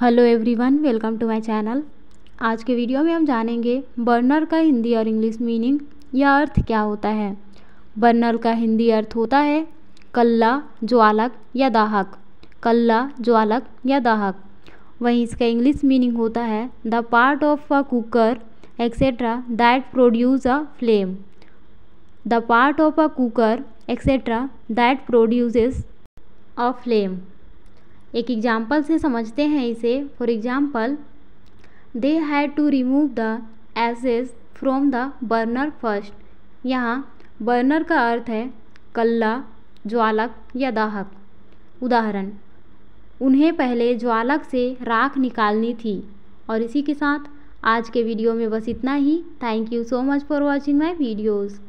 hello everyone welcome to my channel आज के video में हम जानेंगे बर्नर का हिंदी और इंग्लिश मीनिंग या अर्थ क्या होता है बर्नर का हिंदी अर्थ होता है कल्ला ज्वालक या दाहक कल्ला ज्वालक या दाहक वहीं इसका इंग्लिश मीनिंग होता है the part of a cooker etcetera that produce a flame the part of a cooker etcetera that produce a flame एक एग्जाम्पल से समझते हैं इसे for example they had to remove the ashes from the burner first यहाँ burner का अर्थ है कल्ला ज्वालक या दाहक उदाहरण उन्हें पहले ज्वालक से राख निकालनी थी और इसी के साथ आज के वीडियो में बस इतना ही thank you so much for watching my videos